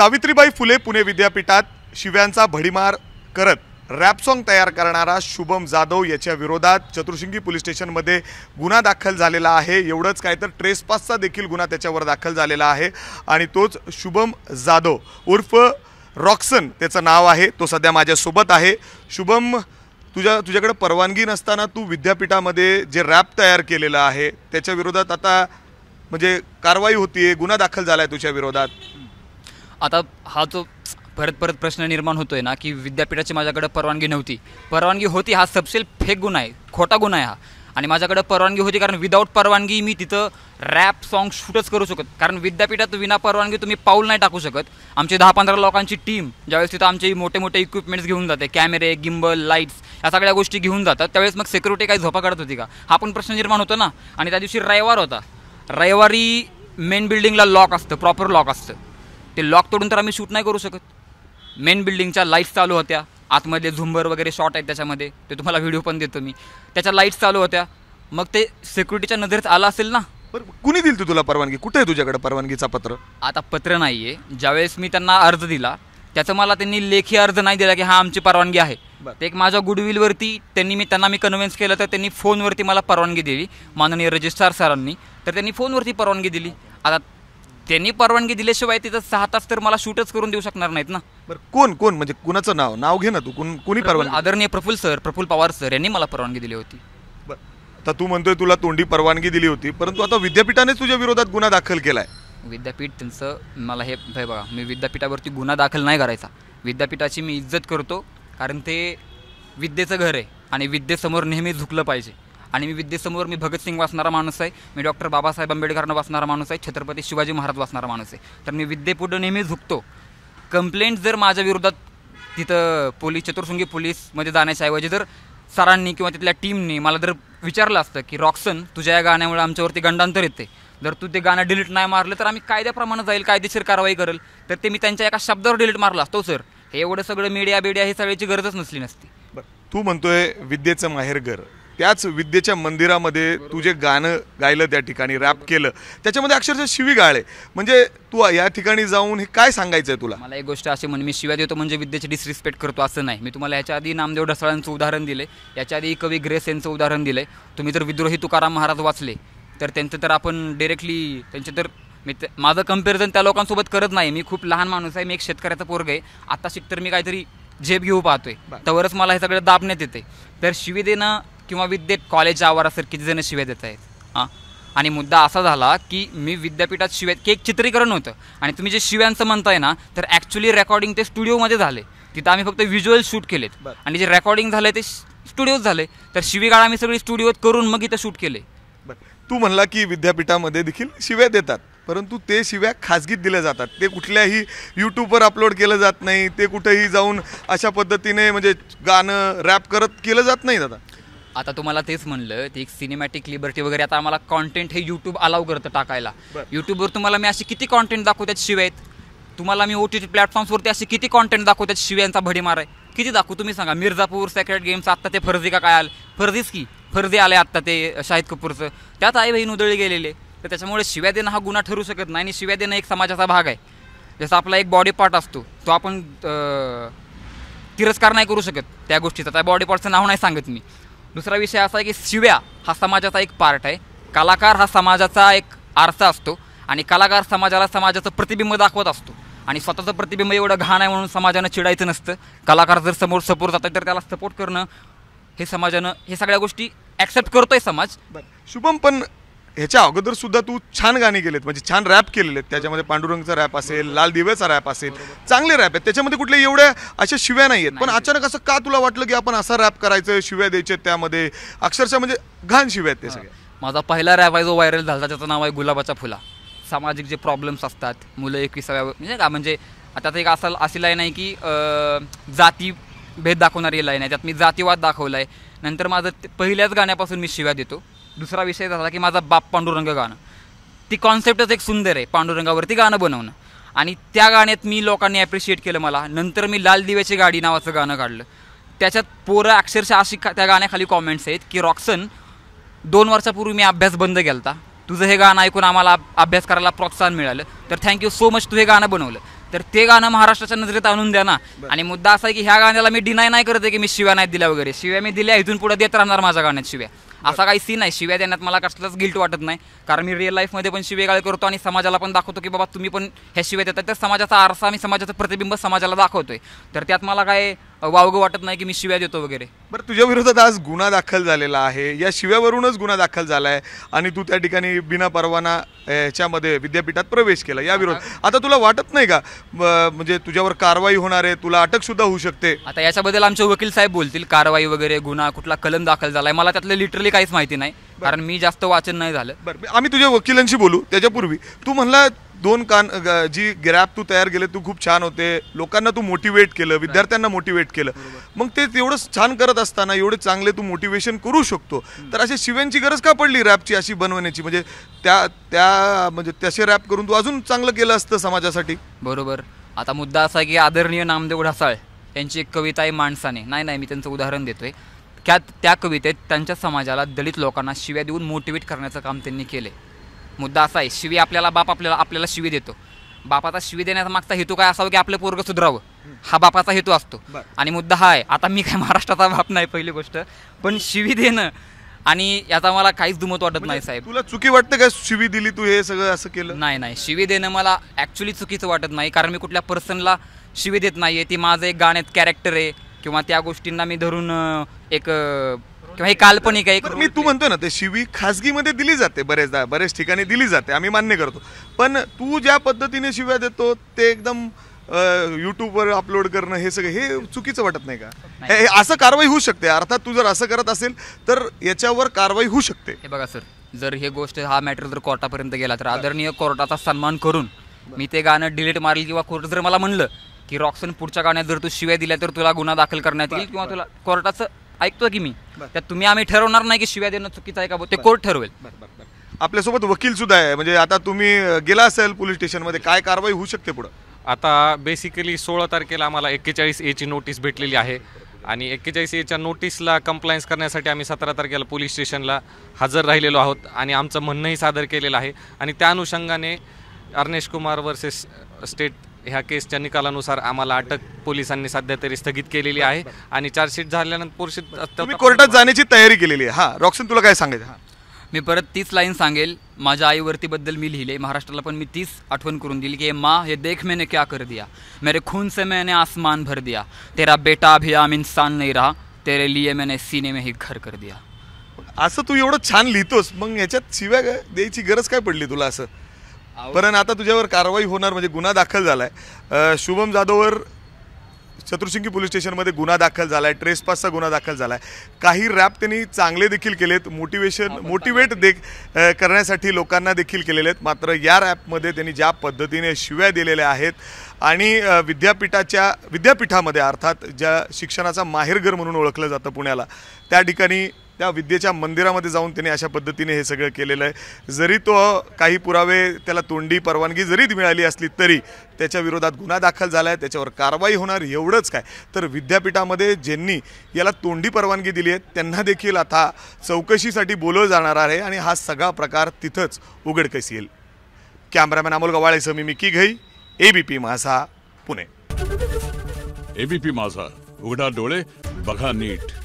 सावित्रीबाई फुले पुणे विद्यापीठात शिव्यांचा भडीमार करत रॅप सॉंग तयार करणारा शुभम जाधव याच्या विरोधात चतुर्शिंगी पोलीस स्टेशनमध्ये गुन्हा दाखल झालेला आहे एवढंच काय तर ट्रेसपासचा देखील गुन्हा त्याच्यावर दाखल झालेला आहे आणि तोच शुभम जाधव उर्फ रॉक्सन त्याचं नाव आहे तो सध्या माझ्यासोबत आहे शुभम तुझ्या तुझ्याकडे परवानगी नसताना तू विद्यापीठामध्ये जे रॅप तयार केलेलं आहे त्याच्या विरोधात आता म्हणजे कारवाई होती आहे गुन्हा दाखल झाला आहे तुझ्या विरोधात आता हा जो परत परत प्रश्न निर्माण होतो आहे ना की विद्यापीठाची माझ्याकडे परवानगी नव्हती परवानगी होती हा सबसेल फेक गुन्हा आहे खोटा गुन्हा आहे हा आणि माझ्याकडे परवानगी होती कारण विदाऊट परवानगी मी तिथं रॅप सॉन्ग शूटच करू शकत कारण विद्यापीठात विना परवानगी तुम्ही पाऊल नाही टाकू शकत आमचे दहा पंधरा लोकांची टीम ज्यावेळेस तिथं आमचे मोठे मोठे इक्विपमेंट्स घेऊन जाते कॅमेरे गिंबल लाईट्स या सगळ्या गोष्टी घेऊन जातात त्यावेळेस मग सिक्युरिटी काही झोपा काढत होती का हा पण प्रश्न निर्माण होतो ना आणि त्या दिवशी रविवार होता रविवारी मेन बिल्डिंगला लॉक असतं प्रॉपर लॉक असतं ते लॉक तोडून तर आम्ही शूट नाही करू शकत मेन बिल्डिंगच्या लाईट्स चालू होत्या आतमध्ये झुंबर वगैरे शॉट आहेत त्याच्यामध्ये ते तुम्हाला व्हिडिओ पण देतो मी त्याच्या लाईट्स चालू होत्या मग ते सिक्युरिटीच्या नजरेत आला असेल ना बरं कुणी दिली तुला परवानगी कुठे आहे तुझ्याकडे परवानगीचा पत्र आता पत्र नाही आहे ज्यावेळेस मी त्यांना अर्ज दिला त्याचं मला त्यांनी लेखी अर्ज नाही दिला की हा आमची परवानगी आहे ते एक माझ्या गुडविलवरती त्यांनी मी त्यांना मी कन्व्हिन्स केलं तर त्यांनी फोनवरती मला परवानगी दिली माननीय रजिस्ट्रार सरांनी तर त्यांनी फोनवरती परवानगी दिली आता त्यांनी परवानगी दिल्याशिवाय तिथं सहा तास तर मला शूटच करून देऊ शकणार नाहीत ना कोण कोण म्हणजे कुणाचं नाव नाव घे ना तू कोण कोणी परवानगी आदरणीय प्रफुल सर प्रफुल पवार सर यांनी मला परवानगी दिली होती आता तू म्हणतोय तुला तोंडी परवानगी दिली होती परंतु आता विद्यापीठाने तुझ्या विरोधात गुन्हा दाखल केलाय विद्यापीठ त्यांचं मला हे भय बघा मी विद्यापीठावरती गुन्हा दाखल नाही करायचा विद्यापीठाची मी इज्जत करतो कारण ते विद्येचं घर आहे आणि विद्येसमोर नेहमी झुकलं पाहिजे आणि मी विद्येसमोर मी भगतसिंग वाचणारा माणूस आहे मी डॉक्टर बाबासाहेब आंबेडकरनं वाचणारा माणूस आहे छत्रपती शिवाजी महाराज वाचणारा माणूस आहे तर मी विद्येपुढं नेहमी झुकतो कंप्लेंट जर माझ्या विरोधात तिथं पोलीस चतुर्सुंगी पोलीसमध्ये जाण्याच्या ऐवजी जर सरांनी किंवा तिथल्या टीमनी मला जर विचारलं असतं की रॉक्सन तुझ्या या गाण्यामुळे आमच्यावरती गंडांतर येते जर तू ते गाणं डिलीट नाही मारलं तर आम्ही कायद्याप्रमाणे जाईल कायदेशीर कारवाई करेल तर ते मी त्यांच्या एका शब्दावर डिलीट मारला असतो हो, सर हे एवढं सगळं मीडिया बिडिया हे सगळ्याची गरजच नसली नसती तू म्हणतोय विद्येचं माहेरघर त्याच विद्येच्या मंदिरामध्ये तू जे गाणं गायलं त्या ठिकाणी रॅप केलं त्याच्यामध्ये अक्षरशः शिवी गाळे म्हणजे तू या ठिकाणी जाऊन हे काय सांगायचंय तुला मला एक गोष्ट अशी म्हणजे मी शिव्या देतो म्हणजे विद्येचे डिसरिस्पेक्ट करतो असं नाही मी तुम्हाला याच्या आधी नामदेव ढसाळांचं उदाहरण दिले याच्या आधी कवी ग्रेस यांचं उदाहरण दिलं तुम्ही जर विद्रोही तुकाराम महाराज वाचले तर त्यांचं तर आपण डिरेक्टली त्यांचे तर मी माझं कम्पॅरिझन त्या लोकांसोबत करत नाही मी खूप लहान माणूस आहे मी एक शेतकऱ्याचा पोरग आहे आता तर मी काहीतरी झेप घेऊ पाहतोय तवरच मला हे सगळं दाबण्यात येते तर शिवी देणं किंवा विद्येत कॉलेज किती कितीजणं शिव्या देत आहेत हां आणि मुद्दा असा झाला की मी विद्यापीठात शिव्या की एक चित्रीकरण होतं आणि तुम्ही जे शिव्यांचं म्हणताय ना तर ॲक्च्युली रेकॉर्डिंग ते स्टुडिओमध्ये झाले तिथं आम्ही फक्त व्हिज्युअल शूट केलेत आणि जे रेकॉर्डिंग झालं ते स्टुडिओत झाले तर शिवीगाळ आम्ही सगळी स्टुडिओत करून मग इथं शूट केले तू म्हणला की विद्यापीठामध्ये देखील शिव्या देतात परंतु ते शिव्या खाजगीत दिल्या जातात ते कुठल्याही यूट्यूबवर अपलोड केलं जात नाही ते कुठेही जाऊन अशा पद्धतीने म्हणजे गाणं रॅप करत केलं जात नाही दादा आता तुम्हाला तेच म्हणलं ती एक सिनेमॅटिक लिबर्टी वगैरे आता आम्हाला कॉन्टेंट हे युट्यूब अलाव करतं टाकायला युट्यूबवर तुम्हाला मी असे किती कॉन्टेंट दाखवतात शिवाय तुम्हाला मी ओ टी टी प्लॅटफॉर्म्सवरती असे किती कॉन्टेंट दाखवतात शिव्यांचा भडीमार आहे किती दाखवू तुम्ही सांगा मिर्झापूर सेक्रेट गेम्स आत्ता ते फर्जी का काय आलं फर्जीच की फर्जी आले आत्ता ते शाहिद कपूरचं त्यात आई बहीण उदळी गेलेले तर त्याच्यामुळे शिव्या देणं हा गुन्हा ठरू शकत नाही आणि शिव्या देणं एक समाजाचा भाग आहे जसं आपला एक बॉडी पार्ट असतो तो आपण तिरस्कार नाही करू शकत त्या गोष्टीचा त्या बॉडी पार्टचं नाव नाही सांगत मी दुसरा विषय असा आहे की शिव्या हा समाजाचा एक पार्ट आहे कलाकार हा समाजाचा एक आरसा असतो आणि कलाकार समाजाला समाजाचं प्रतिबिंब दाखवत असतो आणि स्वतःचं प्रतिबिंब एवढं घाण आहे म्हणून समाजानं चिडायचं नसतं कलाकार जर समोर सपोर्ट जातात तर त्याला सपोर्ट करणं हे समाजानं हे सगळ्या गोष्टी ॲक्सेप्ट करतोय समाज शुभम पण ह्याच्या अगोदर सुद्धा तू छान गाणी केलेत म्हणजे छान रॅप केलेले आहेत त्याच्यामध्ये पांडुरंगचा रॅप असेल लाल दिव्याचा रॅप असेल चांगले रॅप आहेत त्याच्यामध्ये कुठले एवढ्या अशा शिव्या नाही आहेत पण अचानक असं का तुला वाटलं की आपण असा रॅप करायचं शिव्या द्यायचे त्यामध्ये अक्षरशः म्हणजे घाण शिव्या आहेत ते सगळे माझा पहिला रॅप आहे जो व्हायरल झाला त्याचं नाव आहे गुलाबाचा फुला सामाजिक जे प्रॉब्लेम्स असतात मुलं एकविसाव्या म्हणजे का म्हणजे आता एक असं अशी लाईन आहे की जाती भेद दाखवणारी लाईन आहे त्यात मी जातीवाद दाखवला आहे नंतर माझं पहिल्याच गाण्यापासून मी शिव्या देतो दुसरा विषय झाला की माझा बाप पांडुरंग गाणं ती कॉन्सेप्टच एक सुंदर आहे पांडुरंगावरती गाणं बनवणं आणि त्या गाण्यात मी लोकांनी ॲप्रिशिएट केलं मला नंतर मी लाल दिव्याची गाडी नावाचं गाणं काढलं त्याच्यात पोरं अक्षरशः अशी त्या गाण्याखाली कॉमेंट्स आहेत की रॉक्सन दोन वर्षापूर्वी मी अभ्यास बंद केला तुझं हे गाणं ऐकून आम्हाला अभ्यास करायला प्रोत्साहन मिळालं तर थँक्यू सो मच तू हे गाणं बनवलं तर ते गाणं महाराष्ट्राच्या नजरेत आणून द्या ना आणि मुद्दा असा आहे की ह्या गाण्याला मी डिनाय नाही करत आहे की मी शिव्या नाही दिल्या वगैरे शिव्या मी दिल्या इथून पुढे देत राहणार माझ्या गाण्यात शिव्या असा काही सीन नाही शिव्या देण्यात मला कसलंच गिल्ट वाटत नाही कारण मी रिअल लाईफमध्ये पण शिवेगाळ करतो आणि समाजाला पण दाखवतो की बाबा तुम्ही पण ह्या शिव्या देतात तर समाजाचा आरसा आणि समाजाचं प्रतिबिंब समाजाला दाखवतोय तर त्यात मला काय वावगं वाटत नाही की मी शिव्या देतो वगैरे बरं तुझ्या विरोधात आज गुन्हा दाखल झालेला आहे या शिव्यावरूनच गुन्हा दाखल झाला आहे आणि तू त्या ठिकाणी बिना परवाना ह्याच्यामध्ये विद्यापीठात प्रवेश केला या विरोधात आता तुला वाटत नाही का म्हणजे तुझ्यावर कारवाई होणार आहे तुला अटक सुद्धा होऊ शकते आता याच्याबद्दल आमचे वकील साहेब बोलतील कारवाई वगैरे गुन्हा कुठला कलम दाखल झाला आहे मला त्यातले लिटरली म्हणजे काहीच माहिती नाही कारण मी जास्त वाचन नाही झालं बरं आम्ही तुझ्या वकिलांशी बोलू त्याच्यापूर्वी तू म्हणला दोन कान जी ग्रॅप तू तयार केले तू खूप छान होते लोकांना तू मोटिवेट केलं विद्यार्थ्यांना मोटिवेट केलं मग ते एवढं छान करत असताना एवढे चांगले तू मोटिवेशन करू शकतो तर अशी शिव्यांची गरज का पडली रॅपची अशी बनवण्याची म्हणजे त्या त्या म्हणजे तसे रॅप करून तू अजून चांगलं केलं असतं समाजासाठी बरोबर आता मुद्दा असा की आदरणीय नामदेव ढासाळ यांची एक कविता आहे माणसाने नाही नाही मी त्यांचं उदाहरण देतोय त्या त्या कवितेत त्यांच्या समाजाला दलित लोकांना शिव्या देऊन मोटिवेट करण्याचं काम त्यांनी केले मुद्दा असा आहे शिवी आपल्याला बाप आपल्याला आपल्याला शिवी देतो बापाचा शिवी देण्याचा मागचा हेतू काय असावा की आपलं पोरग सुधरावं हा बापाचा हेतू असतो आणि मुद्दा हा आहे आता मी काय महाराष्ट्राचा बाप नाही पहिली गोष्ट पण शिवी देणं आणि याचा मला काहीच दुमत वाटत नाही म्हणजे साहेब तुला चुकी वाटतं का शिवी दिली तू हे सगळं असं केलं नाही नाही शिवी देणं मला ॲक्च्युली चुकीचं वाटत नाही कारण मी कुठल्या पर्सनला शिवी देत नाहीये ती माझं एक गाण्यात कॅरेक्टर आहे किंवा त्या गोष्टींना मी धरून एक किंवा हे काल्पनिक आहे मी तू म्हणतो ना ते शिवी खासगीमध्ये दिली जाते बरेचदा बरेच ठिकाणी दिली जाते आम्ही मान्य करतो पण तू ज्या पद्धतीने शिव्या देतो ते एकदम युट्यूबवर अपलोड करणं हे सगळं हे चुकीचं वाटत नाही का असं कारवाई होऊ शकते अर्थात तू जर असं करत असेल तर याच्यावर कारवाई होऊ शकते हे बघा सर जर हे गोष्ट हा मॅटर जर कोर्टापर्यंत गेला तर आदरणीय कोर्टाचा सन्मान करून मी ते गाणं डिलीट मारेल किंवा कोर्ट जर मला म्हणलं की रॉक्सन पुढच्या गाण्यात जर तू शिव्या दिल्या तर तुला गुन्हा दाखल करण्यात येईल किंवा तुला कोर्टाचं ऐकतो की मी त्यात तुम्ही आम्ही ठरवणार नाही की शिव्या देणं चुकीचं आहे का ते कोर्ट ठरवेल आपल्यासोबत वकील सुद्धा आहे म्हणजे आता तुम्ही गेला असेल पोलीस स्टेशनमध्ये काय कारवाई होऊ शकते पुढं आता बेसिकली सोळा तारखेला आम्हाला एक्केचाळीस एची नोटीस भेटलेली आहे आणि एक्केचाळीस एच्या नोटीसला कंप्लायन्स करण्यासाठी आम्ही सतरा तारखेला पोलीस स्टेशनला हजर राहिलेलो आहोत आणि आमचं म्हणणंही सादर केलेलं आहे आणि त्या अनुषंगाने अर्नेश कुमार वर्सेस स्टेट ह्या केसच्या निकालानुसार आम्हाला अटक पोलिसांनी सध्या तरी स्थगित केलेली आहे आणि चार्जशीट झाल्यानंतर पोर्शित कोर्टात जाण्याची तयारी केलेली आहे हा रॉक्सन तुला काय सांगायचं मी परत तीच लाईन सांगेल माझ्या आईवरतीबद्दल मी लिहिले महाराष्ट्राला पण मी तीच आठवण करून दिली की मा हे देख मैंने क्या कर दिया मेरे खून से मैंने आसमान भर दिया तेरा बेटा भी आम इन्सान नाही रहा तेरे लिए मैंने सीने में ही घर कर दिया असं तू एवढं छान लिहितोस मग याच्यात शिव्या द्यायची गरज काय पडली तुला असं पण आता तुझ्यावर कारवाई होणार म्हणजे गुन्हा दाखल झालाय शुभम जाधववर शत्रुशिंगी पोलीस स्टेशनमध्ये गुन्हा दाखल झालाय ट्रेसपासचा गुन्हा दाखल झालाय काही रॅप त्यांनी चांगले देखील केलेत मोटिवेशन मोटिवेट दे करण्यासाठी लोकांना देखील केलेले आहेत मात्र या रॅपमध्ये त्यांनी ज्या पद्धतीने शिव्या दिलेल्या आहेत आणि विद्यापीठाच्या विद्यापीठामध्ये अर्थात ज्या शिक्षणाचा माहेरघर म्हणून ओळखलं जातं पुण्याला त्या ठिकाणी त्या विद्येच्या मंदिरामध्ये जाऊन त्यांनी अशा पद्धतीने हे सगळं केलेलं आहे जरी तो काही पुरावे त्याला तोंडी परवानगी जरी मिळाली असली तरी त्याच्या विरोधात गुन्हा दाखल झाला आहे त्याच्यावर कारवाई होणार एवढंच काय तर विद्यापीठामध्ये ज्यांनी याला तोंडी परवानगी दिली आहे त्यांना देखील आता चौकशीसाठी बोलवलं जाणार आहे आणि हा सगळा प्रकार तिथंच उघडकस येईल कॅमेरामॅन अमोल गवाळेसह मी Mickey Ghai ABP Majha Pune A B P माझा उघडा डोळे बघा नीट